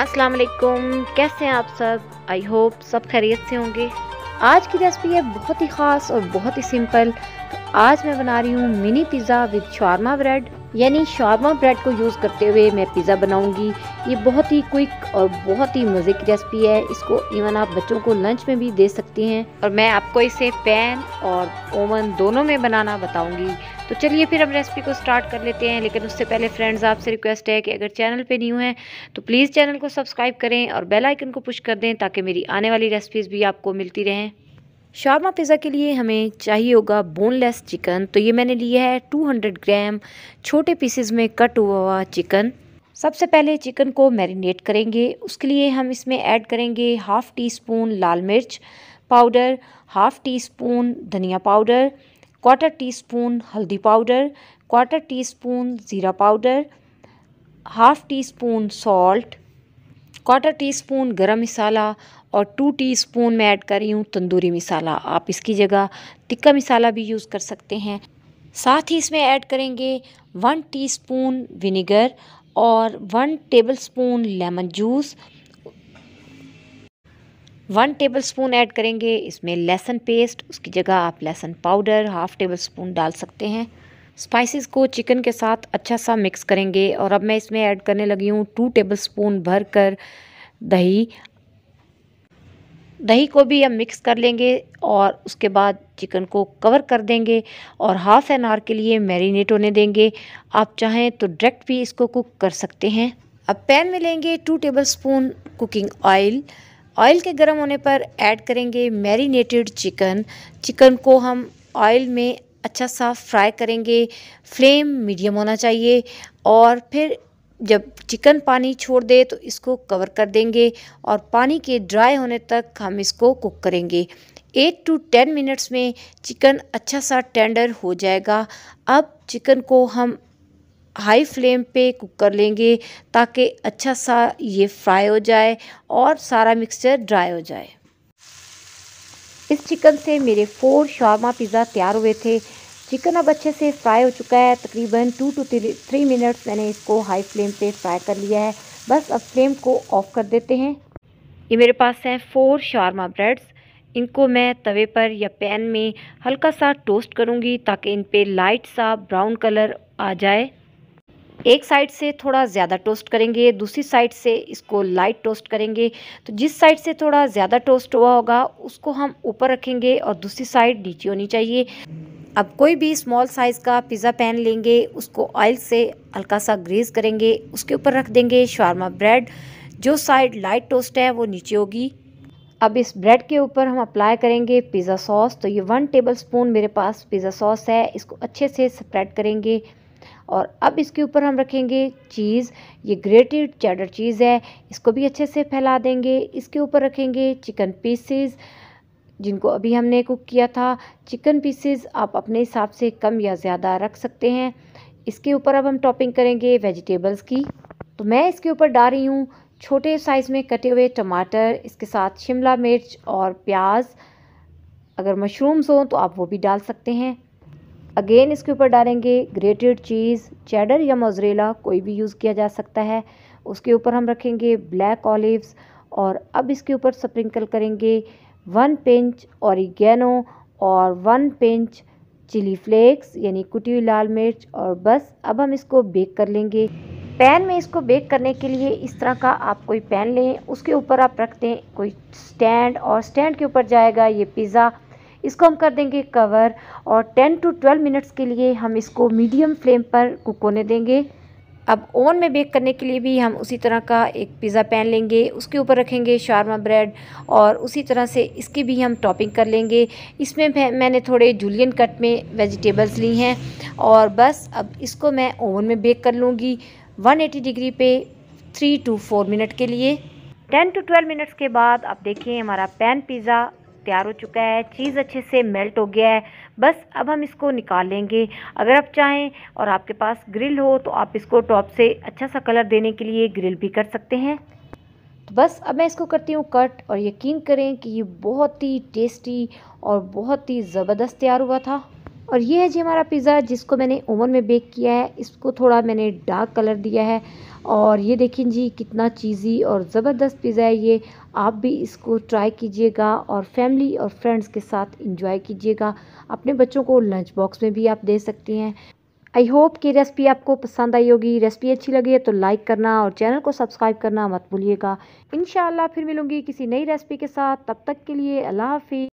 अस्सलाम वालेकुम कैसे हैं आप सब आई होप सब खैरियत से होंगे आज की रेसिपी है बहुत ही ख़ास और बहुत ही सिंपल तो आज मैं बना रही हूँ mini pizza with shawarma bread यानी शारमा ब्रेड को यूज़ करते हुए मैं पिज़्ज़ा बनाऊँगी ये बहुत ही क्विक और बहुत ही मज़े की रेसिपी है इसको इवन आप बच्चों को लंच में भी दे सकती हैं और मैं आपको इसे पैन और ओवन दोनों में बनाना बताऊँगी तो चलिए फिर हम रेसिपी को स्टार्ट कर लेते हैं लेकिन उससे पहले फ्रेंड्स आपसे रिक्वेस्ट है कि अगर चैनल पे न्यू हैं तो प्लीज़ चैनल को सब्सक्राइब करें और बेल आइकन को पुश कर दें ताकि मेरी आने वाली रेसिपीज़ भी आपको मिलती रहें शारमा पिज़्ज़ा के लिए हमें चाहिए होगा बोनलेस चिकन तो ये मैंने लिया है हंड्रेड ग्राम छोटे पीसेज में कट हुआ हुआ चिकन सबसे पहले चिकन को मैरिनेट करेंगे उसके लिए हम इसमें ऐड करेंगे हाफ़ टी स्पून लाल मिर्च पाउडर हाफ़ टी स्पून धनिया पाउडर क्वार्टर टी स्पून हल्दी पाउडर क्वार्टर टी स्पून ज़ीरा powder half teaspoon salt quarter teaspoon गर्म मसाला और टू टी स्पून मैं ऐड कर रही हूँ तंदूरी मसाला आप इसकी जगह टिक्का मसाला भी यूज़ कर सकते हैं साथ ही इसमें ऐड करेंगे वन टीस्पून विनेगर और one tablespoon lemon juice one tablespoon add करेंगे इसमें लहसुन पेस्ट उसकी जगह आप लहसुन पाउडर हाफ़ टेबल स्पून डाल सकते हैं स्पाइसेस को चिकन के साथ अच्छा सा मिक्स करेंगे और अब मैं इसमें ऐड करने लगी हूँ टू टेबल स्पून भर कर दही दही को भी हम मिक्स कर लेंगे और उसके बाद चिकन को कवर कर देंगे और हाफ़ एन आवर के लिए मैरिनेट होने देंगे आप चाहें तो डायरेक्ट भी इसको कुक कर सकते हैं अब पैन में लेंगे two tablespoon cooking oil oil के गर्म होने पर ऐड करेंगे मैरिनेटेड चिकन चिकन को हम ऑयल में अच्छा सा फ्राई करेंगे फ्लेम मीडियम होना चाहिए और फिर जब चिकन पानी छोड़ दे तो इसको कवर कर देंगे और पानी के ड्राई होने तक हम इसको कुक करेंगे एट टू टेन मिनट्स में चिकन अच्छा सा टेंडर हो जाएगा अब चिकन को हम हाई फ्लेम पे कुक कर लेंगे ताकि अच्छा सा ये फ्राई हो जाए और सारा मिक्सचर ड्राई हो जाए इस चिकन से मेरे फोर शारमा पिज़्ज़ा तैयार हुए थे चिकन अब अच्छे से फ्राई हो चुका है तकरीबन टू टू थ्री मिनट्स मैंने इसको हाई फ्लेम पे फ्राई कर लिया है बस अब फ्लेम को ऑफ़ कर देते हैं ये मेरे पास हैं फोर शारमा ब्रेड्स इनको मैं तवे पर या पैन में हल्का सा टोस्ट करूँगी ताकि इन पर लाइट सा ब्राउन कलर आ जाए एक साइड से थोड़ा ज़्यादा टोस्ट करेंगे दूसरी साइड से इसको लाइट टोस्ट करेंगे तो जिस साइड से थोड़ा ज़्यादा टोस्ट हुआ होगा उसको हम ऊपर रखेंगे और दूसरी साइड नीचे होनी चाहिए अब कोई भी स्मॉल साइज़ का पिज़्ज़ा पैन लेंगे उसको ऑयल से हल्का सा ग्रीस करेंगे उसके ऊपर रख देंगे शारमा ब्रेड जो साइड लाइट टोस्ट है वो नीचे होगी अब इस ब्रेड के ऊपर हम अप्लाई करेंगे पिज़्ज़ा सॉस तो ये वन टेबल स्पून मेरे पास पिज़्ज़ा सॉस है इसको अच्छे से स्प्रेड करेंगे और अब इसके ऊपर हम रखेंगे चीज़ ये ग्रेटेड चैडर चीज़ है इसको भी अच्छे से फैला देंगे इसके ऊपर रखेंगे चिकन पीसेस जिनको अभी हमने कुक किया था चिकन पीसेस आप अपने हिसाब से कम या ज़्यादा रख सकते हैं इसके ऊपर अब हम टॉपिंग करेंगे वेजिटेबल्स की तो मैं इसके ऊपर डाल रही हूँ छोटे साइज़ में कटे हुए टमाटर इसके साथ शिमला मिर्च और प्याज अगर मशरूम्स हों तो आप वो भी डाल सकते हैं अगेन इसके ऊपर डालेंगे ग्रेटेड चीज़ चैडर या मोजरेला कोई भी यूज़ किया जा सकता है उसके ऊपर हम रखेंगे ब्लैक ऑलिव्स और अब इसके ऊपर स्प्रिंकल करेंगे वन पिंच औरिगेनो और वन पिंच चिली फ्लेक्स यानी कुटी हुई लाल मिर्च और बस अब हम इसको बेक कर लेंगे पैन में इसको बेक करने के लिए इस तरह का आप कोई पैन लें उसके ऊपर आप रख दें कोई स्टैंड और स्टैंड के ऊपर जाएगा ये पिज़्ज़ा इसको हम कर देंगे कवर और 10 टू 12 मिनट्स के लिए हम इसको मीडियम फ्लेम पर कुक होने देंगे अब ओवन में बेक करने के लिए भी हम उसी तरह का एक पिज़्ज़ा पैन लेंगे उसके ऊपर रखेंगे शारमा ब्रेड और उसी तरह से इसकी भी हम टॉपिंग कर लेंगे इसमें मैंने थोड़े जूलियन कट में वेजिटेबल्स ली हैं और बस अब इसको मैं ओवन में बेक कर लूँगी 180 डिग्री पे थ्री टू फोर मिनट के लिए टेन टू ट्वेल्व मिनट्स के बाद आप देखिए हमारा पैन पिज़्ज़ा तैयार हो चुका है चीज़ अच्छे से मेल्ट हो गया है बस अब हम इसको निकालेंगे अगर आप चाहें और आपके पास ग्रिल हो तो आप इसको टॉप से अच्छा सा कलर देने के लिए ग्रिल भी कर सकते हैं तो बस अब मैं इसको करती हूँ कट और यकीन करें कि ये बहुत ही टेस्टी और बहुत ही ज़बरदस्त तैयार हुआ था और ये है जी हमारा पिज़्ज़ा जिसको मैंने ओवन में बेक किया है इसको थोड़ा मैंने डार्क कलर दिया है और ये देखें जी कितना चीज़ी और ज़बरदस्त पिज़्ज़ा है ये आप भी इसको ट्राई कीजिएगा और फैमिली और फ्रेंड्स के साथ इंजॉय कीजिएगा अपने बच्चों को लंच बॉक्स में भी आप दे सकती हैं आई होप कि रेसिपी आपको पसंद आई होगी रेसिपी अच्छी लगी है तो लाइक करना और चैनल को सब्सक्राइब करना मत भूलिएगा इन फिर मिलूँगी किसी नई रेसिपी के साथ तब तक के लिए अल्लाह हाफि